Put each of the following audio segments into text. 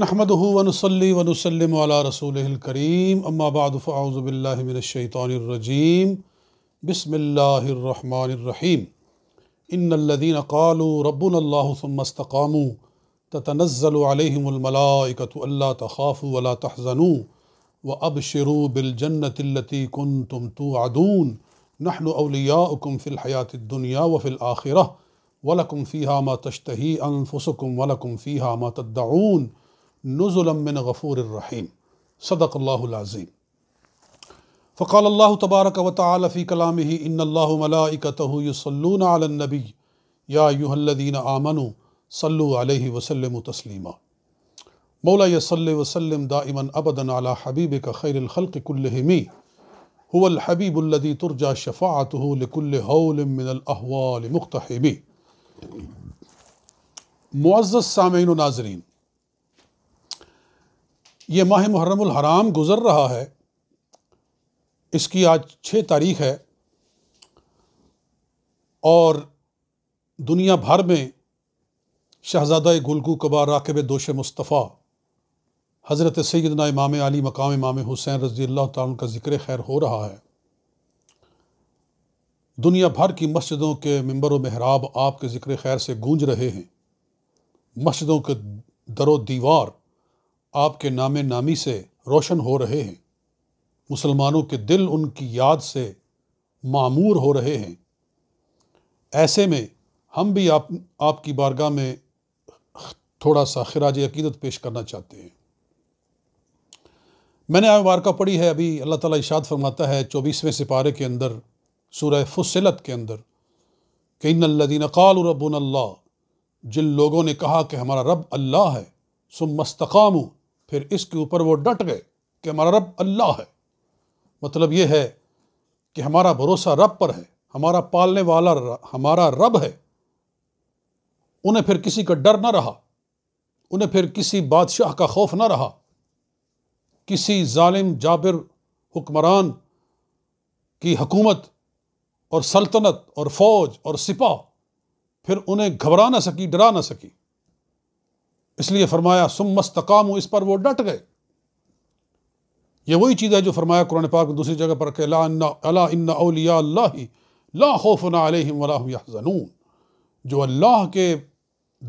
نحمده ونصلي ونسلم على رسوله الكريم اما بعد فاعوذ بالله من الشيطان الرجيم بسم الله الرحمن الرحيم ان الذين قالوا ربنا الله ثم استقاموا تتنزل عليهم الملائكه الا تخافوا ولا تحزنوا وابشروا بالجنه التي كنتم توعدون نحن اولياؤكم في الحياه الدنيا وفي الاخره ولكم فيها ما تشتهي انفسكم ولكم فيها ما تدعون نزلا من غفور رحيم صدق الله العظيم فقال الله تبارك وتعالى في كلامه إن الله ملائكته يصلون على النبي يا أيها الذين آمنوا صلوا عليه وسلموا تسليما مولاي يصل وسلم دائما أبدا على حبيبك خير الخلق كلهم هو الحبيب الذي ترجى شفاعته لكل هول من الأهوال مقتحمي معزز سامعين ناظرين ये माह मुहर्रम हराम गुज़र रहा है इसकी आज छः तारीख है और दुनिया भर में शहज़ादा गुलगू कबार राकेब दोश मुस्तफ़ा हज़रत सैदना इमाम अली मकाम इमाम हुसैन रज़ी अल्लाह ताल का ज़िक्र खैर हो रहा है दुनिया भर की मस्जिदों के मंबर महराब आपके ज़िक्र खैर से गूंज रहे हैं मस्जिदों के दरो दीवार आपके नाम नामी से रोशन हो रहे हैं मुसलमानों के दिल उनकी याद से मामूर हो रहे हैं ऐसे में हम भी आप आपकी बारगाह में थोड़ा सा खराज अकीदत पेश करना चाहते हैं मैंने आप वारका पढ़ी है अभी अल्लाह ताला इशाद फरमाता है चौबीसवें सिपारे के अंदर सुरह फुसलत के अंदर कि इनदीन कल रबन जिन लोगों ने कहा कि हमारा रब अल्लाह है सुम फिर इसके ऊपर वो डट गए कि हमारा रब अल्लाह है मतलब ये है कि हमारा भरोसा रब पर है हमारा पालने वाला हमारा रब है उन्हें फिर किसी का डर ना रहा उन्हें फिर किसी बादशाह का खौफ ना रहा किसी जालिम जाबिर हुक्मरान की हकूमत और सल्तनत और फौज और सिपा फिर उन्हें घबरा ना सकी डरा ना सकी इसलिए फरमाया सुम मस्तकाम इस पर वो डट गए ये वही चीज़ है जो फरमाया कुरान पाक में दूसरी जगह पर अलिया ला खौफन अलहम जो अल्लाह के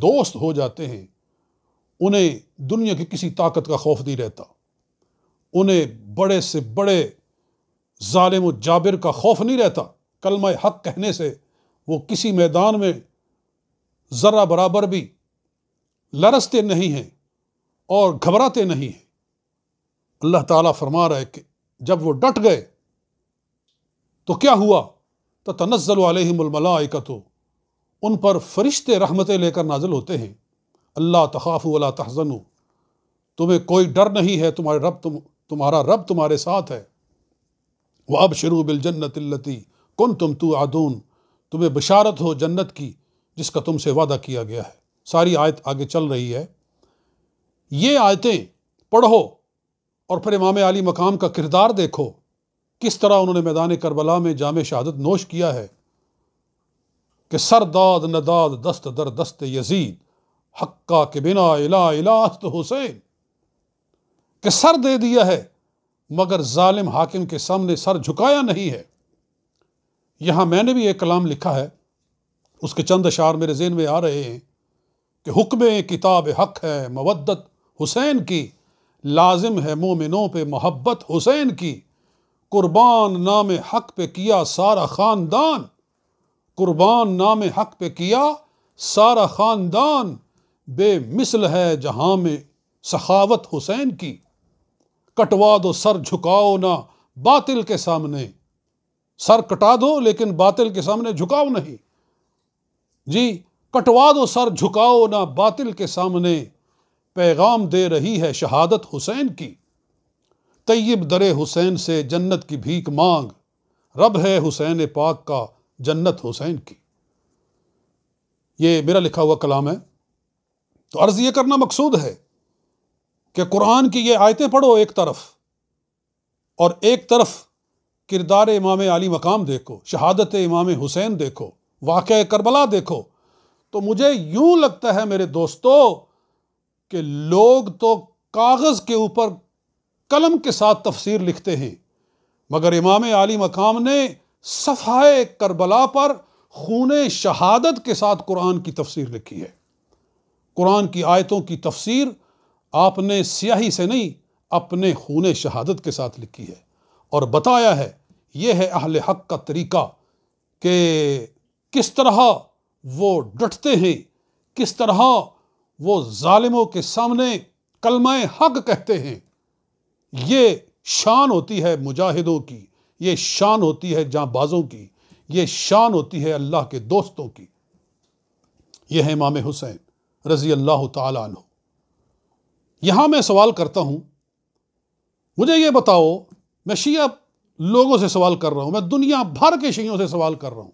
दोस्त हो जाते हैं उन्हें दुनिया की किसी ताकत का खौफ नहीं रहता उन्हें बड़े से बड़े ालिम जाबिर का खौफ नहीं रहता कलमा हक कहने से वो किसी मैदान में ज़रा बराबर भी लरसते नहीं हैं और घबराते नहीं हैं अल्लाह ताला फरमा रहा है कि जब वो डट गए तो क्या हुआ तो तनज़ल आलमलाकत उन पर फरिश्ते रहमतें लेकर नाजल होते हैं अल्लाह तखाफ़ वाला तहजन तुम्हें कोई डर नहीं है तुम्हारे रब तुम तुम्हारा रब तुम्हारे साथ है वह अब शुरू बिल बिलजन्नतल्लती कुन तुम तो आदून तुम्हें बशारत हो जन्नत की जिसका तुमसे वादा किया गया है सारी आयत आगे चल रही है ये आयतें पढ़ो और फिर इमाम अली मकाम का किरदार देखो किस तरह उन्होंने मैदान करबला में जाम शहादत नोश किया है कि सरदाद नदाद दस्त दर दस्त यजीद हक्का के बिना इला इलास्त हुसैन के सर दे दिया है मगर जालिम हाकिम के सामने सर झुकाया नहीं है यहां मैंने भी एक कलाम लिखा है उसके चंद अशार मेरे जेन में आ रहे हैं कि हुक्म किताब हक है मवदत हुसैन की लाजिम है मोमिनों पे मोहब्बत हुसैन की कुर्बान नाम हक पे किया सारा ख़ानदान कुर्बान नाम हक पे किया सारा ख़ानदान बेमिसल है जहाँ में सखावत हुसैन की कटवा दो सर झुकाओ ना बातिल के सामने सर कटा दो लेकिन बातिल के सामने झुकाओ नहीं जी कटवा दो सर झुकाओ ना बातिल के सामने पैगाम दे रही है शहादत हुसैन की तैयब दरे हुसैन से जन्नत की भीख मांग रब है हुसैन पाक का जन्नत हुसैन की ये मेरा लिखा हुआ कलाम है तो अर्ज़ ये करना मकसूद है कि कुरान की ये आयतें पढ़ो एक तरफ और एक तरफ किरदार इमाम अली मकाम देखो शहादत इमाम हुसैन देखो वाक़ करबला देखो तो मुझे यूं लगता है मेरे दोस्तों कि लोग तो कागज़ के ऊपर कलम के साथ तफसीर लिखते हैं मगर इमाम आली मकाम ने सफ़ाए करबला पर खून शहादत के साथ कुरान की तफसीर लिखी है कुरान की आयतों की तफसीर आपने स्याही से नहीं अपने खून शहादत के साथ लिखी है और बताया है यह है अहल हक का तरीका कि किस तरह वो डटते हैं किस तरह वो जालिमों के सामने कलमाए हक कहते हैं ये शान होती है मुजाहिदों की ये शान होती है जांबाजों की ये शान होती है अल्लाह के दोस्तों की यह है इमाम हुसैन रज़ी अल्लाह तु यहां मैं सवाल करता हूं मुझे ये बताओ मैं शिया लोगों से सवाल कर रहा हूँ मैं दुनिया भर के शियों से सवाल कर रहा हूँ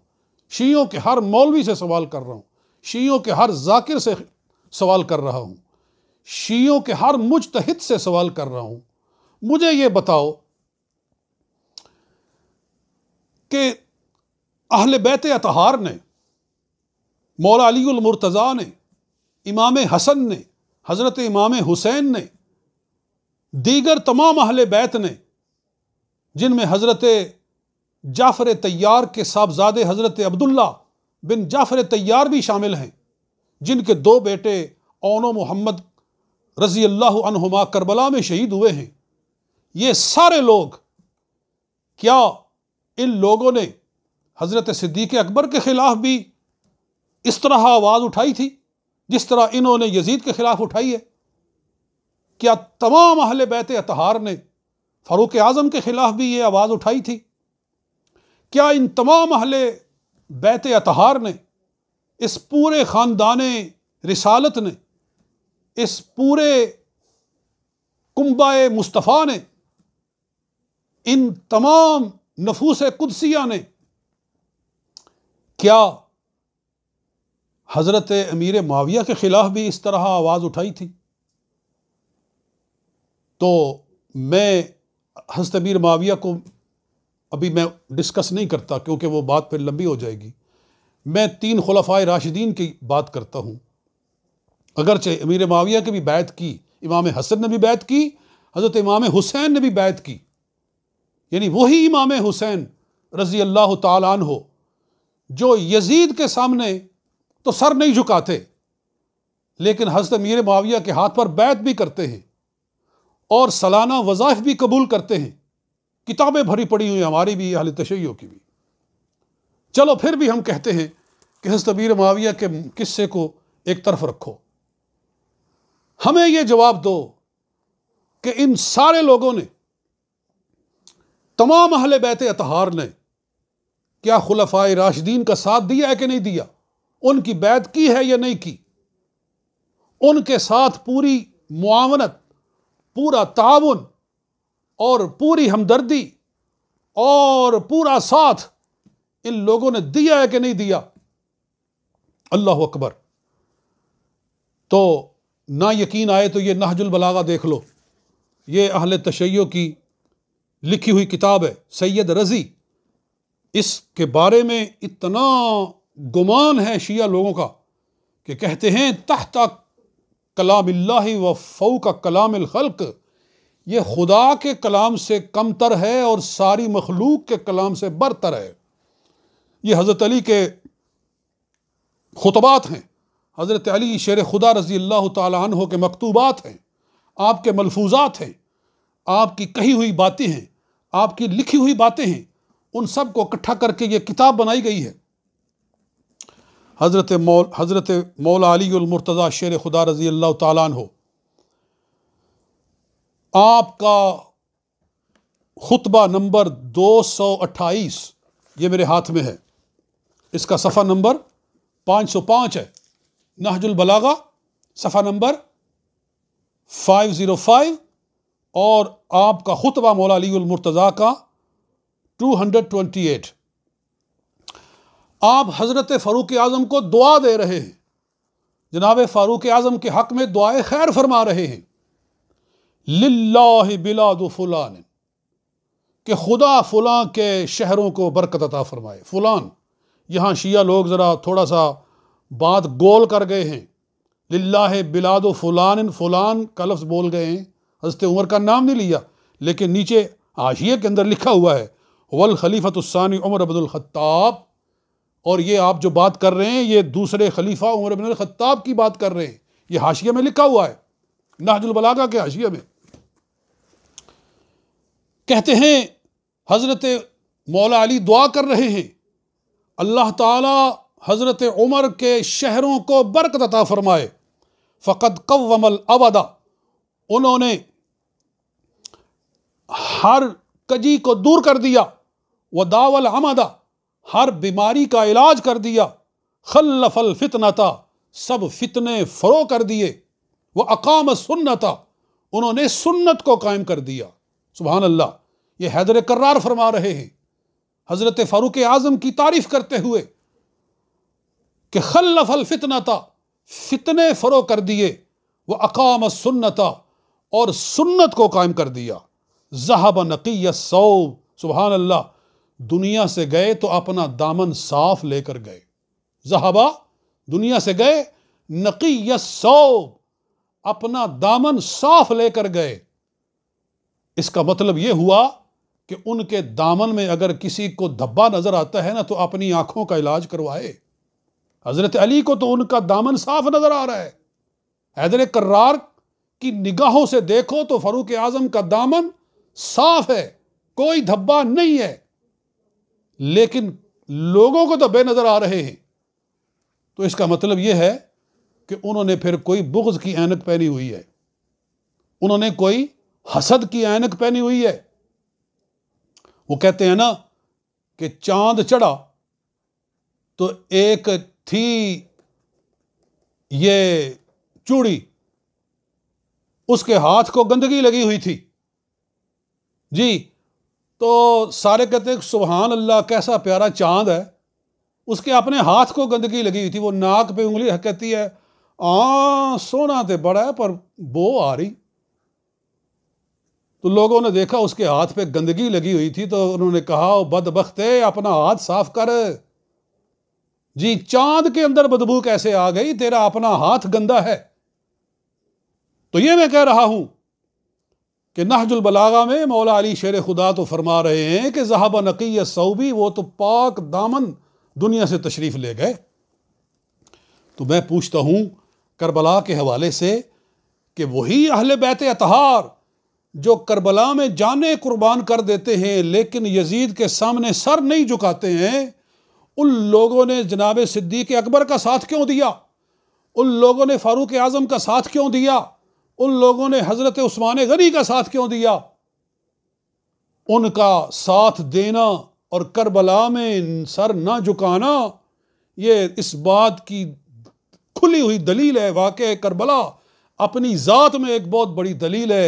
शीयों के हर मौलवी से सवाल कर रहा हूँ शीयों के हर जाकिर से सवाल कर रहा हूँ शीयों के हर मुजतहद से सवाल कर रहा हूँ मुझे ये बताओ कि अहल बैत अतहार ने मौला मुर्तज़ा ने इमाम हसन ने हज़रत इमाम हुसैन ने दीगर तमाम अहल बैत ने जिनमें हज़रत जाफ़र तैयार के साहबजादे हज़रत अब्दुल्ला बिन जाफ़र तैयार भी शामिल हैं जिनके दो बेटे ओनो मोहम्मद रज़ी अल्लाह अनहुमा करबला में शहीद हुए हैं ये सारे लोग क्या इन लोगों ने हज़रत सिद्दीक़ अकबर के ख़िलाफ़ भी इस तरह आवाज़ उठाई थी जिस तरह इन्होंने यजीद के ख़िलाफ़ उठाई है क्या तमाम अहल बैत अतहार ने फ़ारूक आज़म के ख़िलाफ़ भी ये आवाज़ उठाई थी क्या इन तमाम अहले बैत अतहार ने इस पूरे ख़ानदान रिसालत ने इस पूरे कुंबा मुस्तफ़ा ने इन तमाम नफूस कुदसिया ने क्या हज़रत अमीर माविया के ख़िलाफ़ भी इस तरह आवाज़ उठाई थी तो मैं हज़रत अमीर माविया को अभी मैं डिस्कस नहीं करता क्योंकि वो बात फिर लंबी हो जाएगी मैं तीन खुलफा राशिदीन की बात करता हूँ अगरचे अमीर माविया की भी बैत की इमाम हसन ने भी बैत की हज़रत इमाम हुसैन ने भी बैत की यानी वही इमाम हुसैन रज़ी अल्लाह तालान हो जो यजीद के सामने तो सर नहीं झुकाते लेकिन हजरत अमीर माविया के हाथ पर बैत भी करते हैं और सालाना वज़ाइफ भी कबूल करते हैं किताबें भरी पड़ी हुई हमारी भी अहल तशैयों की भी चलो फिर भी हम कहते हैं कि हस्तबीर माविया के किस्से को एक तरफ रखो हमें यह जवाब दो कि इन सारे लोगों ने तमाम अहल बैत अतहार ने क्या खुलफाए राशदीन का साथ दिया है कि नहीं दिया उनकी बैत की है या नहीं की उनके साथ पूरी मुआवनत पूरा ताउन और पूरी हमदर्दी और पूरा साथ इन लोगों ने दिया है कि नहीं दिया अल्लाह अकबर तो ना यकीन आए तो ये नहजुल बलागा देख लो ये अहल तशैय की लिखी हुई किताब है सैयद रज़ी इसके बारे में इतना गुमान है शिया लोगों का कि कहते हैं तहता कलाम व फ़ौ का कलाम खल्क़ ये खुदा के कलाम से कमतर है और सारी मखलूक के कलाम से बरतर है ये हज़रत अली के खुतबात हैं हज़रत अली शेर खुदा रज़ी अल्लाह तह के मकतूबात हैं आपके मलफूजात हैं आपकी कही हुई बातें हैं आपकी लिखी हुई बातें हैं उन सब को इकट्ठा करके ये किताब बनाई गई है हज़रत मौल हज़रत मौला अली मौलामरतज़ा शेर खुदा रज़ी अल्लाह तह आपका खुतबा नंबर 228 ये मेरे हाथ में है इसका सफ़ा नंबर 505 है नहजुल बलागा सफ़ा नंबर 505 और आपका खुतबा मौला मुर्तज़ा का 228 आप हज़रत फ़ारूक आज़म को दुआ दे रहे हैं जनाब फ़ारूक आज़म के हक़ में दुआ खैर फरमा रहे हैं बिलाद फ़ुलान के खुदा फ़लाँ के शहरों को बरकत अता फरमाए फुलान यहाँ शिया लोग ज़रा थोड़ा सा बात गोल कर गए हैं लाह बिलाद फ़लान फ़लान का लफ्ज़ बोल गए हैं हज़रत उमर का नाम नहीं लिया लेकिन नीचे आशिया के अंदर लिखा हुआ है वल उस्सानी उमर अब्दुल्ख़ाब और ये आप जो बात कर रहे हैं ये दूसरे खलीफा उमर खत्ताब की बात कर रहे हैं ये हाशिया में लिखा हुआ है नाजुलबलागा के हाशिया में कहते हैं हज़रत मौला अली दुआ कर रहे हैं अल्लाह ताला हज़रत उमर के शहरों को बरकत अता फरमाए फ़कत कवमल अवदा उन्होंने हर कजी को दूर कर दिया व दावल अमदा हर बीमारी का इलाज कर दिया खल्लफल फितनता सब फितने फ़रो कर दिए वह अकाम सुन्नता उन्होंने सुन्नत को कायम कर दिया सुबहान अल्लाह ये हैदर करार फरमा रहे हैं हज़रत फ़ारूक आज़म की तारीफ़ करते हुए कि खल्लफल फितनता फितने फ़रो कर दिए व अकाम सुन्नता और सुन्नत को कायम कर दिया जहाब नकी सौब सुबहान अल्लाह दुनिया से गए तो अपना दामन साफ लेकर गए जहाबा दुनिया से गए नकी सौब अपना दामन साफ लेकर गए इसका मतलब ये हुआ कि उनके दामन में अगर किसी को धब्बा नज़र आता है ना तो अपनी आँखों का इलाज करवाए हज़रत अली को तो उनका दामन साफ नज़र आ रहा है हैदर कर्रार की निगाहों से देखो तो फ़रूक आज़म का दामन साफ है कोई धब्बा नहीं है लेकिन लोगों को तो बेनज़र आ रहे हैं तो इसका मतलब ये है कि उन्होंने फिर कोई बुग्ज़ की एनक पहनी हुई है उन्होंने कोई हसद की ऐनक पहनी हुई है वो कहते हैं ना कि चांद चढ़ा तो एक थी ये चूड़ी उसके हाथ को गंदगी लगी हुई थी जी तो सारे कहते हैं सुबहान अल्लाह कैसा प्यारा चांद है उसके अपने हाथ को गंदगी लगी हुई थी वो नाक पे उंगली कहती है आ हाँ, सोना तो बड़ा है पर बो आ रही तो लोगों ने देखा उसके हाथ पे गंदगी लगी हुई थी तो उन्होंने कहा ओ बदबख्त अपना हाथ साफ कर जी चांद के अंदर बदबू कैसे आ गई तेरा अपना हाथ गंदा है तो ये मैं कह रहा हूं कि नहजुल बलागा में मौला अली शेर खुदा तो फरमा रहे हैं कि जहाबा नकी सऊबी वो तो पाक दामन दुनिया से तशरीफ ले गए तो मैं पूछता हूं करबला के हवाले से कि वही अहल बैत अतहार जो करबला में जाने कुर्बान कर देते हैं लेकिन यजीद के सामने सर नहीं झुकाते हैं उन लोगों ने जनाब सिद्दीक अकबर का साथ क्यों दिया उन लोगों ने फ़ारूक आज़म का साथ क्यों दिया उन लोगों ने हज़रत उस्मान गनी का साथ क्यों दिया उनका साथ देना और करबला में सर ना झुकाना ये इस बात की खुली हुई दलील है वाकई करबला अपनी ज़ात में एक बहुत बड़ी दलील है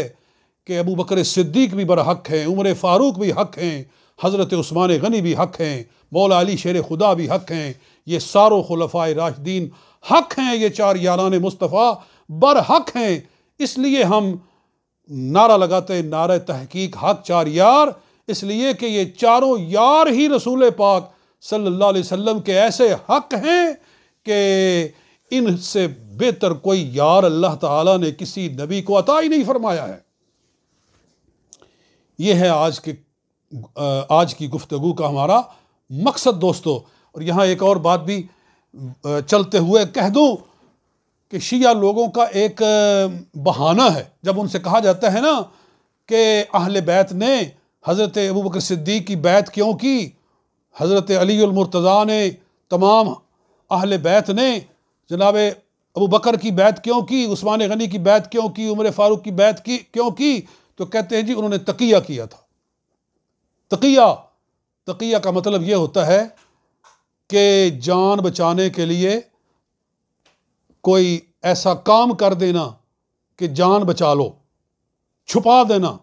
कि अबू बकर सिद्दीक भी बर हक हैं उमर फ़ारूक भी हक हैं हज़रत उस्मान गनी भी हक हैं मौला अली शेर खुदा भी हक हैं ये सारों खलफा राशदीन हक हैं ये चार यारान मुस्तफ़ा बर हक हैं इसलिए हम नारा लगाते नार तहकीक हक चार यार इसलिए कि ये चारों यार ही रसूल पाक सल्ला वम के ऐसे हक हैं कि इनसे बेहतर कोई यार अल्लाह ताला ने किसी नबी को अता ही नहीं फरमाया है ये है आज के आज की गुफ्तगु का हमारा मकसद दोस्तों और यहाँ एक और बात भी चलते हुए कह दूँ कि शिया लोगों का एक बहाना है जब उनसे कहा जाता है ना कि अहल बैत ने हज़रत अबू बकर सिद्दीक की बैत क्यों की हज़रत अलीमरतज़ा ने तमाम अहल बैत ने जनाब अबू बकर की बैत क्यों की उस्मान गनी की बैत क्यों की उमर फ़ारूक की बैत की क्यों की तो कहते हैं जी उन्होंने तकिया किया था तकिया तकिया का मतलब यह होता है कि जान बचाने के लिए कोई ऐसा काम कर देना कि जान बचा लो छुपा देना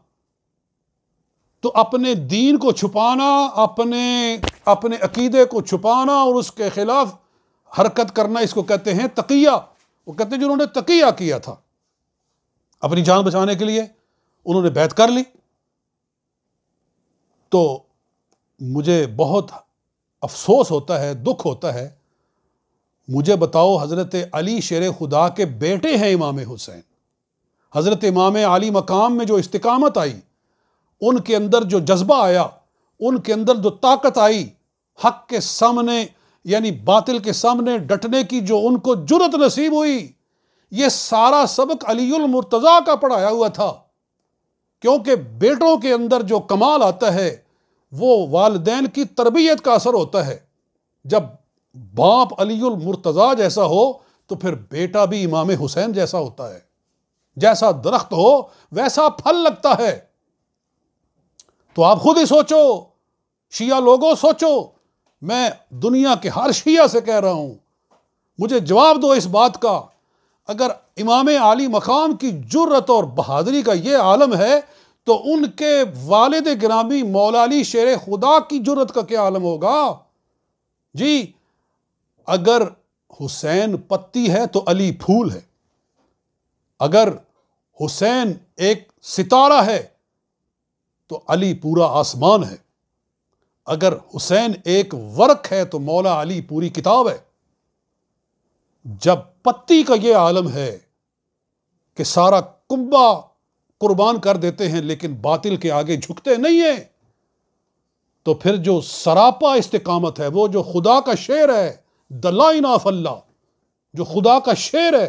तो अपने दीन को छुपाना अपने अपने अकीदे को छुपाना और उसके खिलाफ हरकत करना इसको कहते हैं तकिया वो कहते हैं जिन्होंने तकिया किया था अपनी जान बचाने के लिए उन्होंने बैत कर ली तो मुझे बहुत अफसोस होता है दुख होता है मुझे बताओ हज़रत अली शेर खुदा के बेटे हैं इमाम हुसैन हज़रत इमाम अली मकाम में जो इस्तकामत आई उनके अंदर जो जज्बा आया उनके अंदर जो ताकत आई हक के सामने यानी बातिल के सामने डटने की जो उनको जुरत नसीब हुई ये सारा सबक अलीमरतज़ा का पढ़ाया हुआ था क्योंकि बेटों के अंदर जो कमाल आता है वो वालदेन की तरबियत का असर होता है जब बाप अलील मुर्तज़ा जैसा हो तो फिर बेटा भी इमाम हुसैन जैसा होता है जैसा दरख्त हो वैसा फल लगता है तो आप खुद ही सोचो शिया लोगों सोचो मैं दुनिया के हर शिया से कह रहा हूं मुझे जवाब दो इस बात का अगर इमाम आली मकाम की जुर्रत और बहादरी का ये आलम है तो उनके वालद ग्रामी मौलाली शेर खुदा की जरूरत का क्या आलम होगा जी अगर हुसैन पत्ती है तो अली फूल है अगर हुसैन एक सितारा है तो अली पूरा आसमान है अगर हुसैन एक वर्क है तो मौला अली पूरी किताब है जब पत्ती का ये आलम है कि सारा कुंबा कुर्बान कर देते हैं लेकिन बातिल के आगे झुकते नहीं हैं तो फिर जो सरापा इस्तकामत है वो जो खुदा का शेर है द लाइन ऑफ अल्लाह जो खुदा का शेर है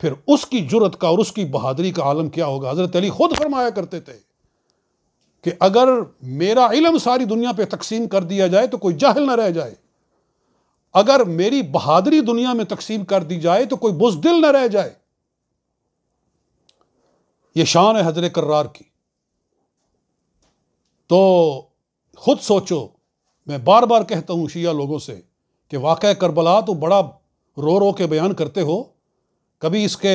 फिर उसकी जुरत का और उसकी बहादरी का आलम क्या होगा हज़रत अली खुद फरमाया करते थे कि अगर मेरा इलम सारी दुनिया पर तकसीम कर दिया जाए तो कोई जाहिल ना रह जाए अगर मेरी बहादरी दुनिया में तकसीम कर दी जाए तो कोई बुजदिल ना रह जाए ये शान है हजर करार की तो खुद सोचो मैं बार बार कहता हूँ शिया लोगों से कि वाक़ करबला तो बड़ा रो रो के बयान करते हो कभी इसके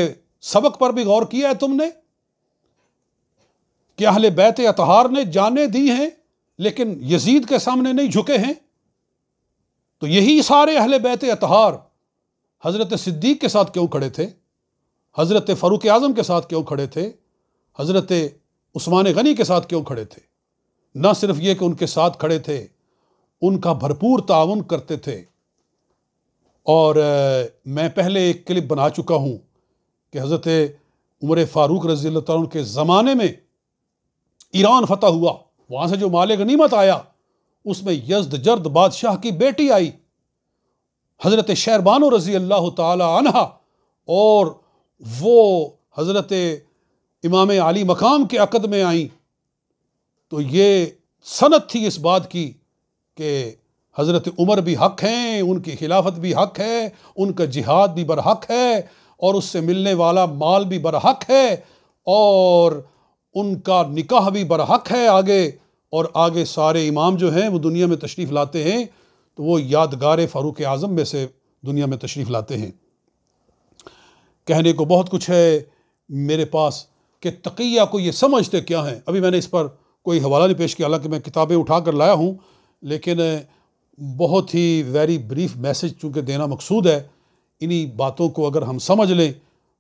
सबक पर भी गौर किया है तुमने कि अहल बैत अतहार ने जाने दी हैं लेकिन यजीद के सामने नहीं झुके हैं तो यही सारे अहल बैत अतहार हज़रत सिद्दीक के साथ क्यों खड़े थे हज़रत फ़ारूक आज़म के साथ क्यों खड़े थे हज़रत उस्मान गनी के साथ क्यों खड़े थे न सिर्फ ये कि उनके साथ खड़े थे उनका भरपूर ताउन करते थे और आ, मैं पहले एक क्लिप बना चुका हूँ कि हज़रत उमर फ़ारूक रज़ी के ज़माने में ईरान फतह हुआ वहाँ से जो माल गनीमत आया उसमें यजद जर्द बादशाह की बेटी आई हज़रत शहरबानो रज़ी अल्लाह तहा और वो हज़रत इमाम आली मकाम के अकद में आई तो ये सनत थी इस बात की कि हज़रत उमर भी हक़ हैं उनकी खिलाफत भी हक़ है उनका जिहाद भी बरहक है और उससे मिलने वाला माल भी बरहक है और उनका निकाह भी बरहक है आगे और आगे सारे इमाम जो हैं वो दुनिया में तशरीफ़ लाते हैं तो वो यादगार फ़ारूक आज़म में से दुनिया में तशरीफ़ लाते हैं कहने को बहुत कुछ है मेरे पास कि तकिया को ये समझते क्या हैं अभी मैंने इस पर कोई हवाला नहीं पेश किया हालांकि मैं किताबें उठा कर लाया हूँ लेकिन बहुत ही वेरी ब्रीफ मैसेज चूँकि देना मकसूद है इन्हीं बातों को अगर हम समझ लें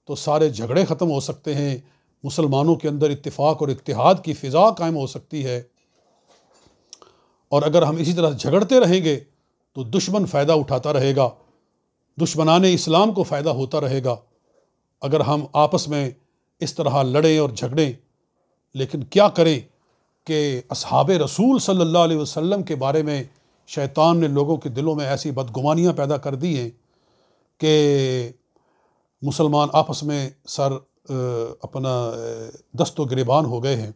तो सारे झगड़े ख़त्म हो सकते हैं मुसलमानों के अंदर इतफ़ाक़ और इतिहाद की फ़िज़ा कायम हो सकती है और अगर हम इसी तरह झगड़ते रहेंगे तो दुश्मन फ़ायदा उठाता रहेगा दुश्मनान इस्लाम को फ़ायदा होता रहेगा अगर हम आपस में इस तरह लड़े और झगड़े लेकिन क्या करें कि अब रसूल सल्ला वसम के बारे में शैतान ने लोगों के दिलों में ऐसी बदगुमानियाँ पैदा कर दी हैं कि मुसलमान आपस में सर अपना दस्त गिरबान हो गए हैं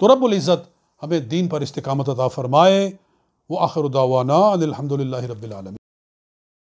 तो रबुल्ज़त हमें दीन पर इस्तकामत अता फ़रमाए व आखिर दावाना अलहमदिल्ला